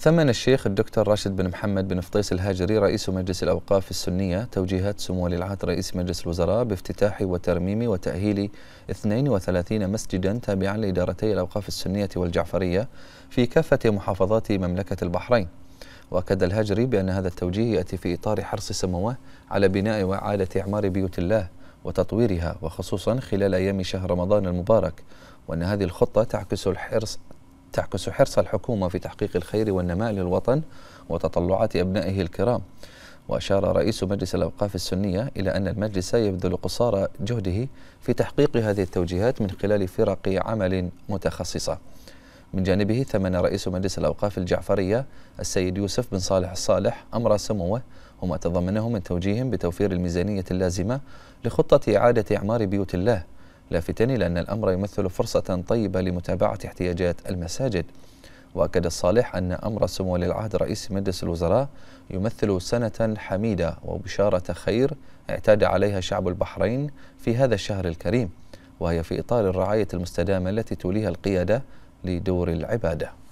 ثمن الشيخ الدكتور راشد بن محمد بن فطيس الهاجري رئيس مجلس الأوقاف السنية توجيهات سمو ولي العهد رئيس مجلس الوزراء بافتتاح وترميم وتأهيل 32 مسجدا تابعا لإدارتي الأوقاف السنية والجعفرية في كافة محافظات مملكة البحرين وأكد الهاجري بأن هذا التوجيه يأتي في إطار حرص سموه على بناء وإعادة إعمار بيوت الله وتطويرها وخصوصا خلال أيام شهر رمضان المبارك وأن هذه الخطة تعكس الحرص تعكس حرص الحكومة في تحقيق الخير والنماء للوطن وتطلعات أبنائه الكرام وأشار رئيس مجلس الأوقاف السنية إلى أن المجلس يبذل قصارى جهده في تحقيق هذه التوجيهات من خلال فرق عمل متخصصة من جانبه ثمن رئيس مجلس الأوقاف الجعفرية السيد يوسف بن صالح الصالح أمر سموه وما تضمنه من توجيه بتوفير الميزانية اللازمة لخطة إعادة إعمار بيوت الله لافتين لأن الأمر يمثل فرصة طيبة لمتابعة احتياجات المساجد وأكد الصالح أن أمر سمو للعهد رئيس مجلس الوزراء يمثل سنة حميدة وبشارة خير اعتاد عليها شعب البحرين في هذا الشهر الكريم وهي في إطار الرعاية المستدامة التي توليها القيادة لدور العباده